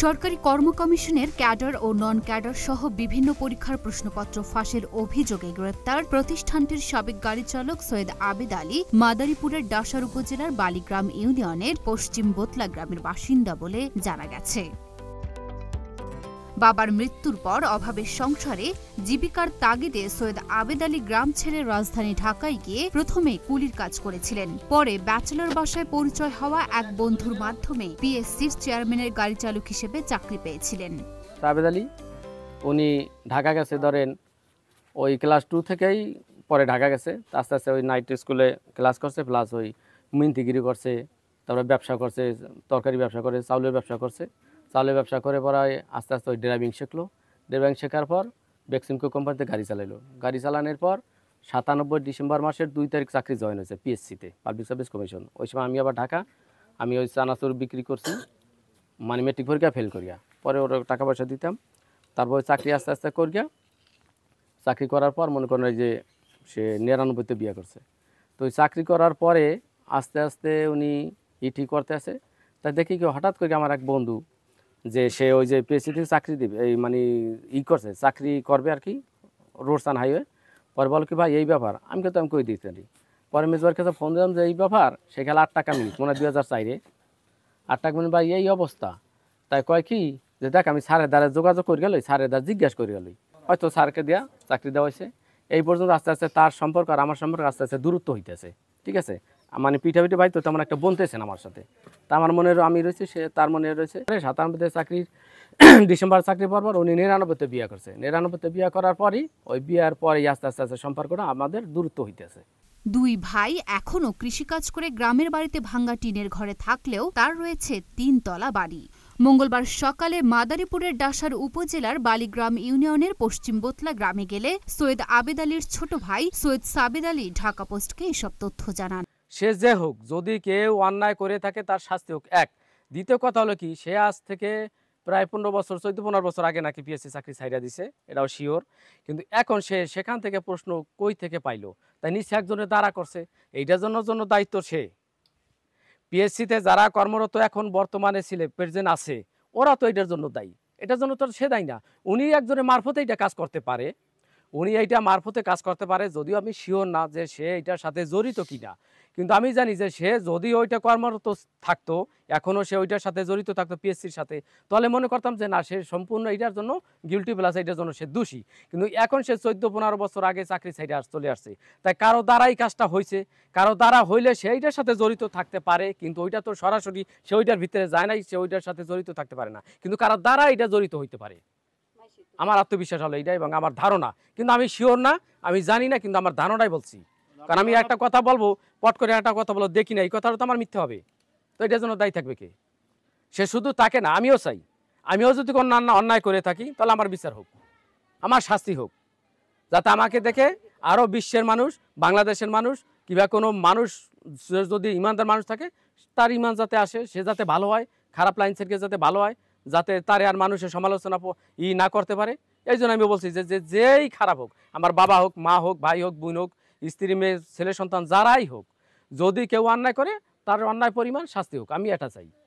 সরকারি কর্ম কমিশনের ক্যাডার ও নন ক্যাডার সহ বিভিন্ন পরীক্ষার প্রশ্নপত্র ফাঁসের অভিযোগে গ্রেপ্তার প্রতিষ্ঠানটির সাবেক গাড়ি চালক সৈয়দ আবেদ আলী মাদারীপুরের ডাসার উপজেলার বালিগ্রাম ইউনিয়নের পশ্চিম বোতলা গ্রামের বাসিন্দা বলে জানা গেছে বাবার মৃত্যুর পর অভাবের সংসারে জীবিকার তাগিদে সৈয়দ আবেদ আলী গ্রাম ছেড়ে রাজধানী ঢাকায় গিয়ে প্রথমে কুলির কাজ করেছিলেন পরে ব্যাচেলর বাসায় পরিচয় হওয়া এক বন্ধুর মাধ্যমে পিএসসির চেয়ারম্যানের গাড়ি চালক হিসেবে চাকরি পেয়েছিলেন আবেদ আলী উনি ঢাকা গেছে ধরেন ওই ক্লাস টু থেকেই পরে ঢাকা গেছে আস্তে আস্তে ওই নাইট স্কুলে ক্লাস করছে প্লাস ওই মিন্তিগিরি করছে তারপরে ব্যবসা করছে তরকারি ব্যবসা করে চাউলের ব্যবসা করছে চালের ব্যবসা করে পরায় আস্তে আস্তে ওই ড্রাইভিং শেখলো ড্রাইভিং শেখার পর বেক্সিমকো কোম্পানিতে গাড়ি চালাইলো গাড়ি চালানোর পর সাতানব্বই ডিসেম্বর মাসের দুই তারিখ চাকরি জয়েন হয়েছে পিএসসিতে পাবলিক সার্ভিস কমিশন ওই সময় আমি আবার ঢাকা আমি ওই চানাচুর বিক্রি করছি মানে মেট্রিক পরীক্ষা ফেল করিয়া পরে ওর টাকা পয়সা দিতাম তারপর চাকরি আস্তে আস্তে করিয়া চাকরি করার পর মনে করেন যে সে নিরানব্বইতে বিয়ে করছে তো ওই চাকরি করার পরে আস্তে আস্তে উনি ইটি e করতে আসে তাই দেখি কি হঠাৎ করে আমার এক বন্ধু যে সে ওই যে থেকে চাকরি দিবে এই মানে ই করছে চাকরি করবে আর কি রোডসান হাইওয়ে পরে বল কি ভাই এই ব্যাপার আমি কিন্তু আমি কই দিতে পারি পরে মেজবার কাছে ফোন দিলাম যে এই ব্যাপার সে খেলা আট টাকা মিনিট মনে হয় দু হাজার চাইরে আট টাকা মিনিট ভাই এই অবস্থা তাই কয় কি যে দেখ আমি স্যারের দ্বারা যোগাযোগ করে গেল স্যারের দ্বারা জিজ্ঞাসা করে গেল হয়তো স্যারকে দেওয়া চাকরি দেওয়া হয়েছে এই পর্যন্ত আস্তে আস্তে তার সম্পর্ক আর আমার সম্পর্ক আস্তে আস্তে দূরত্ব হইতেছে ঠিক আছে মানে পিঠাপিঠি ভাই তো তেমন একটা বলতেছেন আমার সাথে তা আমার মনে আমি রয়েছে সে তার মনে রয়েছে সাতানব্বইতে চাকরির ডিসেম্বর চাকরি পাওয়ার পর উনি নিরানব্বইতে বিয়ে করছে নিরানব্বইতে বিয়ে করার পরই ওই বিয়ের পরই আস্তে আস্তে আস্তে সম্পর্কটা আমাদের দূরত্ব হইতেছে দুই ভাই এখনও কৃষিকাজ করে গ্রামের বাড়িতে ভাঙ্গা টিনের ঘরে থাকলেও তার রয়েছে তিনতলা বাড়ি মঙ্গলবার সকালে মাদারীপুরের ডাসার উপজেলার বালিগ্রাম ইউনিয়নের পশ্চিম বোতলা গ্রামে গেলে সৈয়দ আবেদ আলীর ছোট ভাই সৈয়দ সাবেদ আলী ঢাকা পোস্টকে এসব তথ্য জানান সে যে হোক যদি কেউ অন্যায় করে থাকে তার শাস্তি হোক এক দ্বিতীয় কথা হলো কি সে আজ থেকে প্রায় পনেরো বছর চোদ্দ পনেরো বছর আগে নাকি পিএসসি চাকরি ছাইরা দিছে এটাও শিওর কিন্তু এখন সে সেখান থেকে প্রশ্ন কই থেকে পাইলো তাই নিশ্চয় একজনের দ্বারা করছে এইটার জন্য জন্য দায়িত্ব সে পিএসসিতে যারা কর্মরত এখন বর্তমানে ছিলে প্রেজেন্ট আছে ওরা তো এটার জন্য দায়ী এটার জন্য তো সে দায়ী না উনি একজনের মারফতে এটা কাজ করতে পারে উনি এইটা মারফতে কাজ করতে পারে যদিও আমি শিওর না যে সে এটার সাথে জড়িত কিনা কিন্তু আমি জানি যে সে যদি ওইটা কর্মরত থাকতো এখনও সে ওইটার সাথে জড়িত থাকতো পিএসসির সাথে তাহলে মনে করতাম যে না সে সম্পূর্ণ এটার জন্য গিলটি প্লাস এটার জন্য সে দোষী কিন্তু এখন সে চোদ্দো পনেরো বছর আগে চাকরি সাইডে আস চলে আসছে তাই কারো দ্বারাই কাজটা হয়েছে কারো দ্বারা হইলে সে এইটার সাথে জড়িত থাকতে পারে কিন্তু ওইটা তো সরাসরি সে ওইটার ভিতরে যায় নাই সে ওইটার সাথে জড়িত থাকতে পারে না কিন্তু কারো দ্বারা এটা জড়িত হইতে পারে আমার আত্মবিশ্বাস হলো এটাই এবং আমার ধারণা কিন্তু আমি শিওর না আমি জানি না কিন্তু আমার ধারণাই বলছি কারণ আমি একটা কথা বলবো পট করে একটা কথা বলবো দেখি না এই কথাটা তো আমার মিথ্যে হবে তো এটার জন্য দায়ী থাকবে কে সে শুধু তাকে না আমিও চাই আমিও যদি কোনো অন্যায় করে থাকি তাহলে আমার বিচার হোক আমার শাস্তি হোক যাতে আমাকে দেখে আরও বিশ্বের মানুষ বাংলাদেশের মানুষ কিংবা কোনো মানুষ যদি ইমানদার মানুষ থাকে তার ইমান যাতে আসে সে যাতে ভালো হয় খারাপ লাইন সেটকে যাতে ভালো হয় যাতে তারে আর মানুষের সমালোচনা ই না করতে পারে এই জন্য আমি বলছি যে যেই খারাপ হোক আমার বাবা হোক মা হোক ভাই হোক বোন হোক স্ত্রী মেয়ে ছেলে সন্তান যারাই হোক যদি কেউ অন্যায় করে তার অন্যায় পরিমাণ শাস্তি হোক আমি এটা চাই